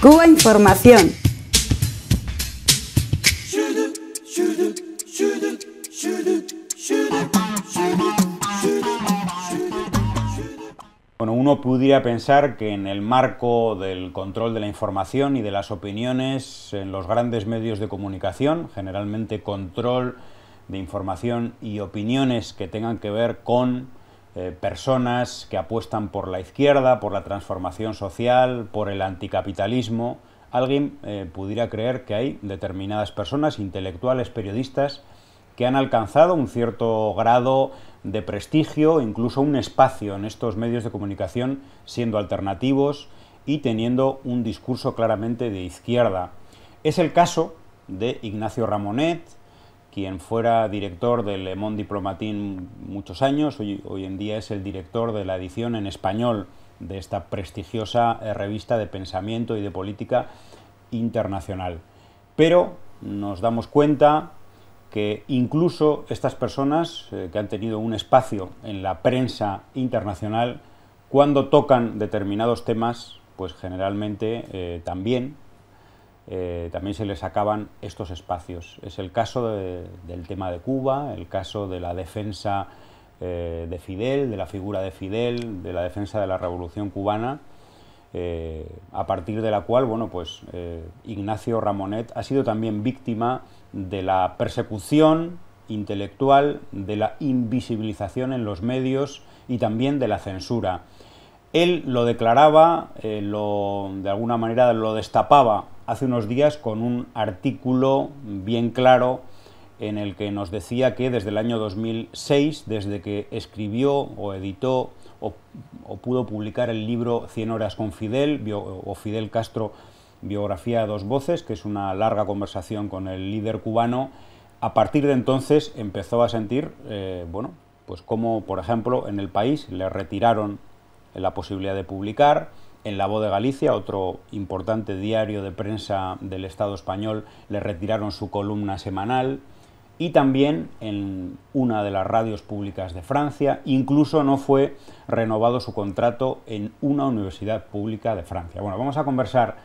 Cuba Información. Bueno, uno pudiera pensar que en el marco del control de la información y de las opiniones en los grandes medios de comunicación, generalmente control de información y opiniones que tengan que ver con eh, personas que apuestan por la izquierda, por la transformación social, por el anticapitalismo. Alguien eh, pudiera creer que hay determinadas personas, intelectuales, periodistas, que han alcanzado un cierto grado de prestigio, incluso un espacio en estos medios de comunicación, siendo alternativos y teniendo un discurso claramente de izquierda. Es el caso de Ignacio Ramonet, quien fuera director del Le Monde Diplomatin muchos años, hoy, en día es el director de la edición en español de esta prestigiosa eh, revista de pensamiento y de política internacional. Pero nos damos cuenta que incluso estas personas eh, que han tenido un espacio en la prensa internacional, cuando tocan determinados temas, pues generalmente eh, también eh, también se les acaban estos espacios. Es el caso del tema de Cuba, el caso de la defensa eh, de Fidel, de la figura de Fidel, de la defensa de la revolución cubana, eh, a partir de la cual, bueno, pues Ignacio Ramonet ha sido también víctima de la persecución intelectual, de la invisibilización en los medios y también de la censura. Él lo declaraba, lo, de alguna manera lo destapaba hace unos días con un artículo bien claro en el que nos decía que desde el año 2006, desde que escribió o editó o, pudo publicar el libro Cien horas con Fidel o Fidel Castro, biografía a dos voces, que es una larga conversación con el líder cubano, a partir de entonces empezó a sentir, eh, bueno, pues como por ejemplo en el país le retiraron la posibilidad de publicar, en La Voz de Galicia, otro importante diario de prensa del Estado español, le retiraron su columna semanal y también en una de las radios públicas de Francia. Incluso no fue renovado su contrato en una universidad pública de Francia. Bueno, vamos a conversar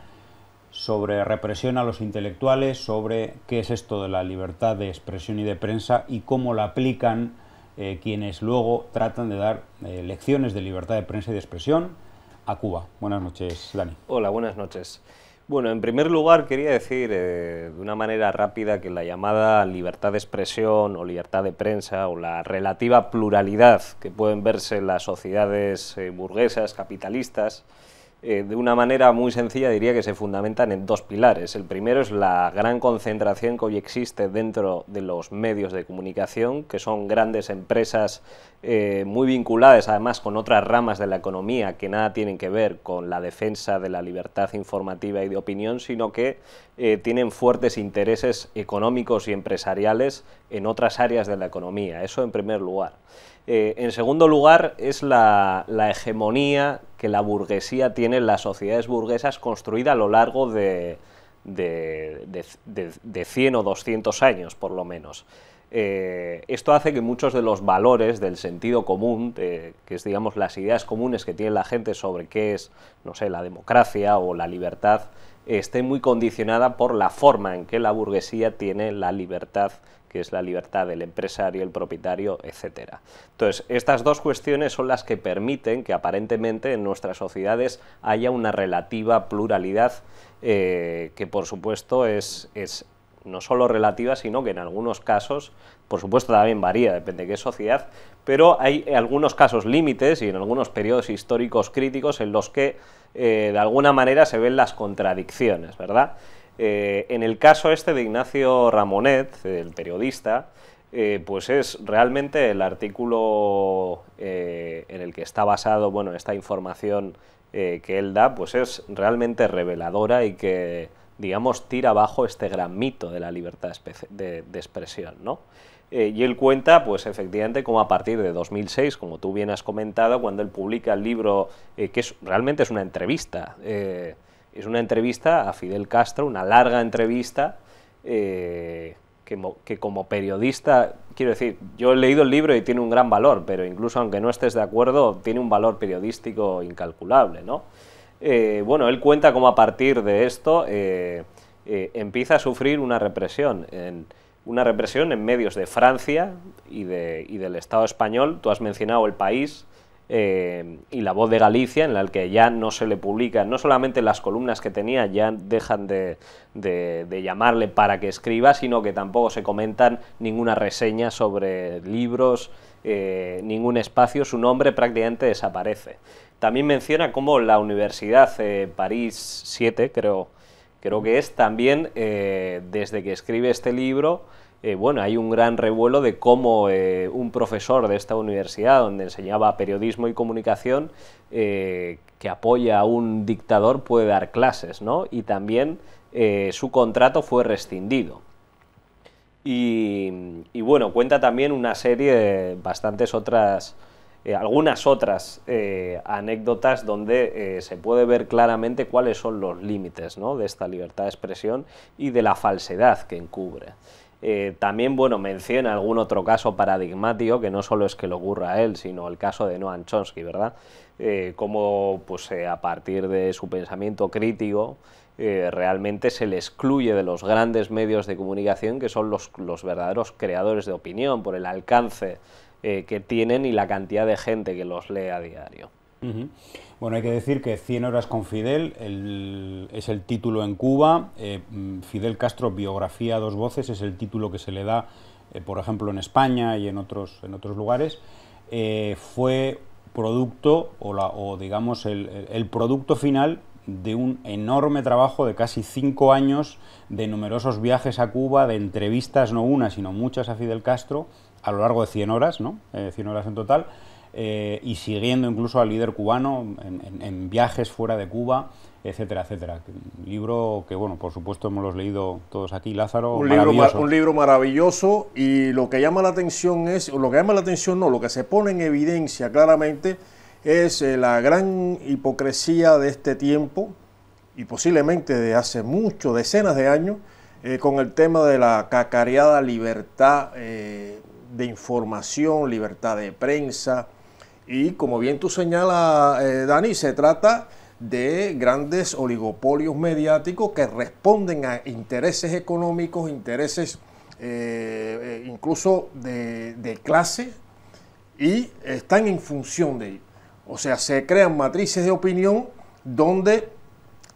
sobre represión a los intelectuales, sobre qué es esto de la libertad de expresión y de prensa y cómo la aplican eh, quienes luego tratan de dar eh, lecciones de libertad de prensa y de expresión a Cuba. Buenas noches, Dani. Hola, buenas noches. Bueno, en primer lugar quería decir eh, de una manera rápida que la llamada libertad de expresión o libertad de prensa o la relativa pluralidad que pueden verse en las sociedades eh, burguesas, capitalistas, eh, de una manera muy sencilla diría que se fundamentan en dos pilares. El primero es la gran concentración que hoy existe dentro de los medios de comunicación, que son grandes empresas eh, muy vinculadas además con otras ramas de la economía que nada tienen que ver con la defensa de la libertad informativa y de opinión, sino que eh, tienen fuertes intereses económicos y empresariales en otras áreas de la economía. Eso en primer lugar. Eh, en segundo lugar, es la, hegemonía que la burguesía tiene en las sociedades burguesas construida a lo largo de, 100 o 200 años, por lo menos. Eh, esto hace que muchos de los valores del sentido común, eh, que es digamos las ideas comunes que tiene la gente sobre qué es, no sé, la democracia o la libertad, estén esté muy condicionada por la forma en que la burguesía tiene la libertad que es la libertad del empresario, el propietario, etc. Entonces, estas dos cuestiones son las que permiten que aparentemente en nuestras sociedades haya una relativa pluralidad eh, que por supuesto es, no solo relativa, sino que en algunos casos, por supuesto también varía, depende de qué sociedad, pero hay algunos casos límites y en algunos periodos históricos críticos en los que eh, de alguna manera se ven las contradicciones, ¿verdad? Eh, en el caso este de Ignacio Ramonet, el periodista, eh, pues es realmente el artículo eh, en el que está basado bueno, esta información que él da, pues es realmente reveladora y que, digamos, tira abajo este gran mito de la libertad de, expresión, ¿no? y él cuenta, pues efectivamente, como a partir de 2006, como tú bien has comentado, cuando él publica el libro, que es, realmente es una entrevista, es una entrevista a Fidel Castro, una larga entrevista eh, que, como periodista, quiero decir, yo he leído el libro y tiene un gran valor, pero incluso aunque no estés de acuerdo, tiene un valor periodístico incalculable, ¿no? Eh, bueno, él cuenta cómo a partir de esto eh, empieza a sufrir una represión, en, una represión en medios de Francia y del Estado español. Tú has mencionado el país, eh, y La Voz de Galicia, en la que ya no se le publica, no solamente las columnas que tenía, ya dejan de, llamarle para que escriba, sino que tampoco se comentan ninguna reseña sobre libros, eh, ningún espacio, su nombre prácticamente desaparece. También menciona cómo la Universidad París 7, creo que es, también eh, desde que escribe este libro, eh, bueno, hay un gran revuelo de cómo eh, un profesor de esta universidad, donde enseñaba periodismo y comunicación, eh, que apoya a un dictador puede dar clases, ¿no? Y también su contrato fue rescindido. Y, y, bueno, cuenta también una serie de bastantes otras, algunas otras anécdotas donde se puede ver claramente cuáles son los límites ¿no? de esta libertad de expresión y de la falsedad que encubre. Eh, también, bueno, menciona algún otro caso paradigmático, que no solo es que le ocurra a él, sino el caso de Noam Chomsky, ¿verdad? Eh, como pues, eh, a partir de su pensamiento crítico realmente se le excluye de los grandes medios de comunicación que son los verdaderos creadores de opinión por el alcance que tienen y la cantidad de gente que los lee a diario. Bueno, hay que decir que 100 horas con Fidel es el título en Cuba. Eh, mm, Fidel Castro, biografía dos voces, es el título que se le da, eh, por ejemplo, en España y en otros, en otros lugares. Eh, fue producto, o, digamos, el, producto final de un enorme trabajo de casi cinco años de numerosos viajes a Cuba, de entrevistas, no una, sino muchas a Fidel Castro, a lo largo de 100 horas, ¿no? 100 horas en total, eh, y siguiendo incluso al líder cubano en, viajes fuera de Cuba, etcétera, etcétera. Un libro que, bueno, por supuesto hemos leído todos aquí, Lázaro. Un libro, un libro maravilloso y lo que llama la atención es, lo que llama la atención no, lo que se pone en evidencia claramente es eh, la gran hipocresía de este tiempo y posiblemente de hace muchos, decenas de años, eh, con el tema de la cacareada libertad de información, libertad de prensa, y como bien tú señalas, eh, Dani, se trata de grandes oligopolios mediáticos que responden a intereses económicos, intereses eh, eh, incluso de, clase, y están en función de ello. O sea, se crean matrices de opinión donde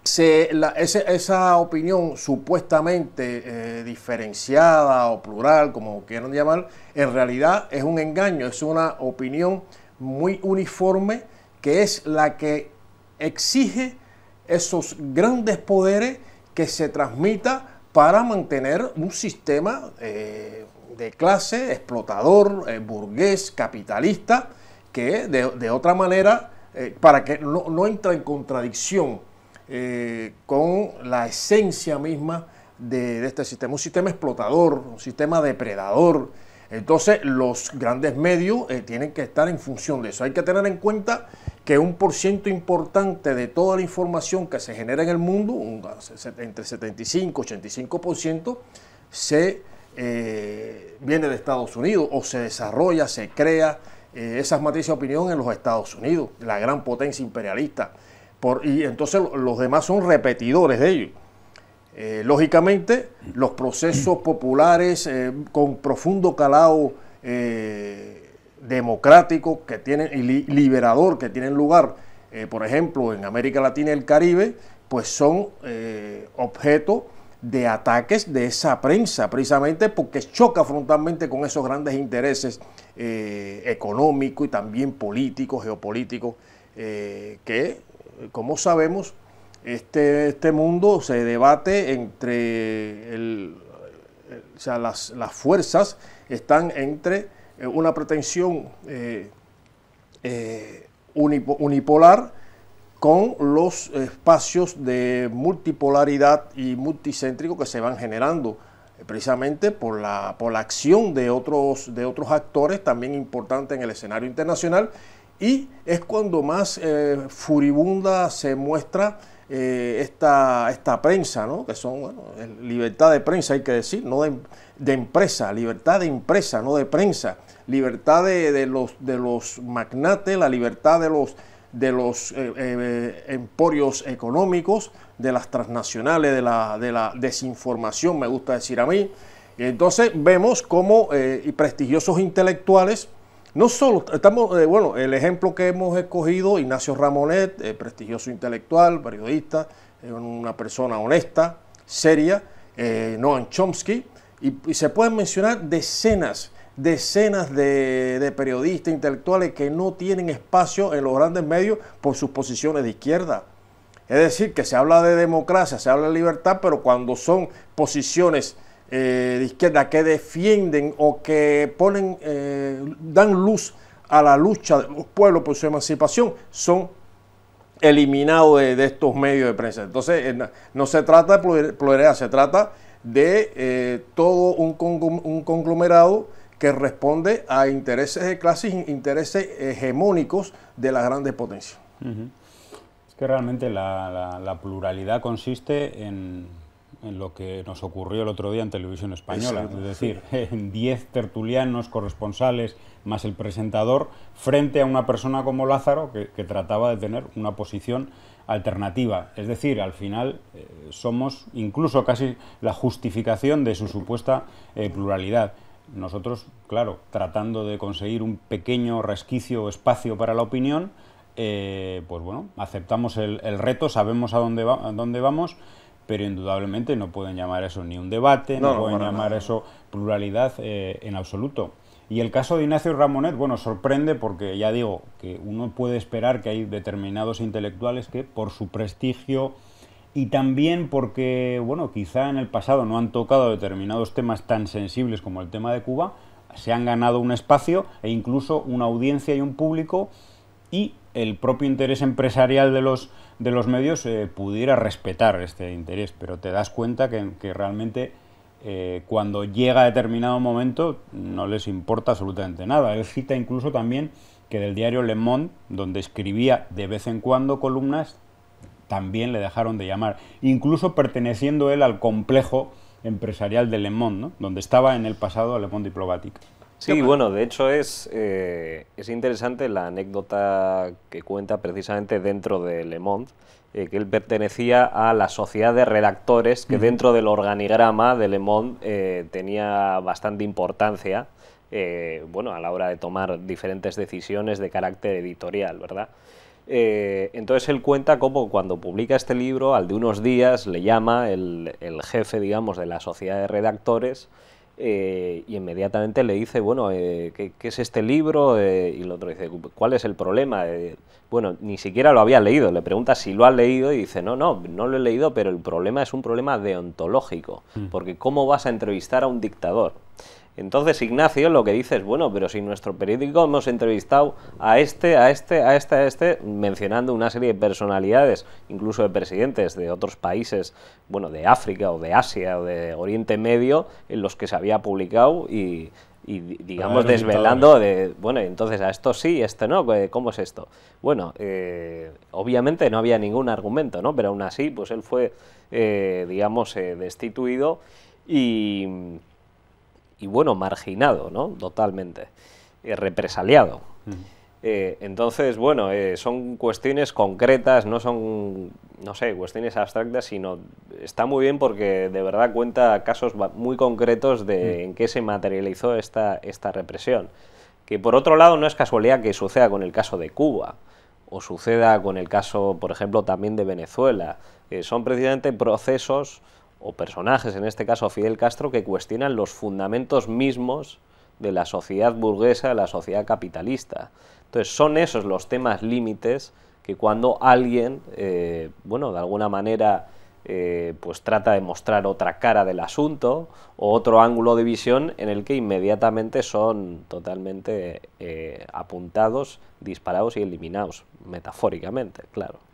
se, la, esa opinión supuestamente diferenciada o plural, como quieran llamar, en realidad es un engaño, es una opinión muy uniforme, que es la que exige esos grandes poderes que se transmita para mantener un sistema eh, de clase explotador, eh, burgués, capitalista, que de, otra manera, eh, para que no, entra en contradicción con la esencia misma de, de, este sistema, un sistema explotador, un sistema depredador, entonces los grandes medios eh, tienen que estar en función de eso. Hay que tener en cuenta que un por ciento importante de toda la información que se genera en el mundo, entre 75 y 85%, se, eh, viene de Estados Unidos o se desarrolla, se crea eh, esas matrices de opinión en los Estados Unidos, la gran potencia imperialista. Por, y entonces los demás son repetidores de ellos. Eh, lógicamente, los procesos populares eh, con profundo calado eh, democrático que tienen, y liberador que tienen lugar, por ejemplo, en América Latina y el Caribe, pues son objeto de ataques de esa prensa, precisamente porque choca frontalmente con esos grandes intereses económicos y también políticos, geopolíticos, que, como sabemos, este, este mundo se debate entre o sea, las, las, fuerzas están entre eh, una pretensión eh, eh, unipolar con los espacios de multipolaridad y multicéntrico que se van generando precisamente por la, por la acción de otros, de otros actores también importantes en el escenario internacional y es cuando más furibunda se muestra eh, esta, esta prensa, ¿no? que son bueno, libertad de prensa, hay que decir, no de, empresa, libertad de empresa, no de prensa, libertad de, los, de los magnates, la libertad de los, de los eh, eh, emporios económicos, de las transnacionales, de la, de la desinformación, me gusta decir a mí. entonces vemos cómo prestigiosos intelectuales, no solo, estamos, eh, bueno, el ejemplo que hemos escogido, Ignacio Ramonet, eh, prestigioso intelectual, periodista, eh, una persona honesta, seria, Noam Chomsky, y, se pueden mencionar decenas, decenas de, de, periodistas intelectuales que no tienen espacio en los grandes medios por sus posiciones de izquierda. Es decir, que se habla de democracia, se habla de libertad, pero cuando son posiciones eh, de izquierda que defienden o que ponen, eh, dan luz a la lucha de los pueblos por su emancipación son eliminados de, estos medios de prensa. Entonces, eh, no se trata de pluralidad, se trata de todo un, un conglomerado que responde a intereses de clases, intereses hegemónicos de las grandes potencias. Es que realmente la pluralidad consiste en en lo que nos ocurrió el otro día en Televisión Española. es decir, en 10 tertulianos, corresponsales, más el presentador, frente a una persona como Lázaro, que, trataba de tener una posición alternativa. Es decir, al final eh, somos incluso casi la justificación de su supuesta eh, pluralidad. Nosotros, claro, tratando de conseguir un pequeño resquicio o espacio para la opinión, eh, pues bueno, aceptamos el, reto, sabemos a dónde, a dónde vamos pero indudablemente no pueden llamar eso ni un debate, no, pueden llamar eso pluralidad eh, en absoluto. Y el caso de Ignacio Ramonet, bueno, sorprende porque ya digo que uno puede esperar que hay determinados intelectuales que por su prestigio y también porque, bueno, quizá en el pasado no han tocado determinados temas tan sensibles como el tema de Cuba, se han ganado un espacio e incluso una audiencia y un público y el propio interés empresarial de los, medios eh, pudiera respetar este interés, pero te das cuenta que, realmente eh, cuando llega a determinado momento no les importa absolutamente nada. Él cita incluso también que del diario Le Monde, donde escribía de vez en cuando columnas, también le dejaron de llamar, incluso perteneciendo él al complejo empresarial de Le Monde, donde estaba en el pasado Le Monde Diplomatique. Sí, bueno, de hecho eh, es, interesante la anécdota que cuenta precisamente dentro de Le Monde, eh, que él pertenecía a la sociedad de redactores que dentro del organigrama de Le Monde eh, tenía bastante importancia bueno, a la hora de tomar diferentes decisiones de carácter editorial, ¿verdad? entonces él cuenta cómo cuando publica este libro, al de unos días le llama el, el jefe, digamos, de la sociedad de redactores eh, y inmediatamente le dice, bueno, eh, ¿qué, es este libro? Eh, y el otro dice, ¿cuál es el problema? bueno, ni siquiera lo había leído, le pregunta si lo ha leído y dice, no, no, no lo he leído, pero el problema es un problema deontológico, mm. porque ¿cómo vas a entrevistar a un dictador? Entonces Ignacio lo que dice es, bueno, pero si nuestro periódico hemos entrevistado a este, a este, a este, a este, mencionando una serie de personalidades, incluso de presidentes de otros países, bueno, de África o de Asia o de Oriente Medio, en los que se había publicado y, digamos desvelando de, bueno, entonces a esto sí, este no, ¿cómo es esto? Bueno, eh, obviamente no había ningún argumento, ¿no? Pero aún así, pues él fue, eh, digamos, eh, destituido y y bueno, marginado, ¿no? Totalmente, eh, represaliado. Eh, entonces, bueno, eh, son cuestiones concretas, no son, no sé, cuestiones abstractas, sino está muy bien porque de verdad cuenta casos muy concretos de en qué se materializó esta, esta represión. Que por otro lado no es casualidad que suceda con el caso de Cuba o suceda con el caso, por ejemplo, también de Venezuela. son precisamente procesos o personajes, en este caso Fidel Castro, que cuestionan los fundamentos mismos de la sociedad burguesa, de la sociedad capitalista. Entonces son esos los temas límites que cuando alguien, eh, bueno, de alguna manera eh, pues trata de mostrar otra cara del asunto o otro ángulo de visión en el que inmediatamente son totalmente eh, apuntados, disparados y eliminados, metafóricamente, claro.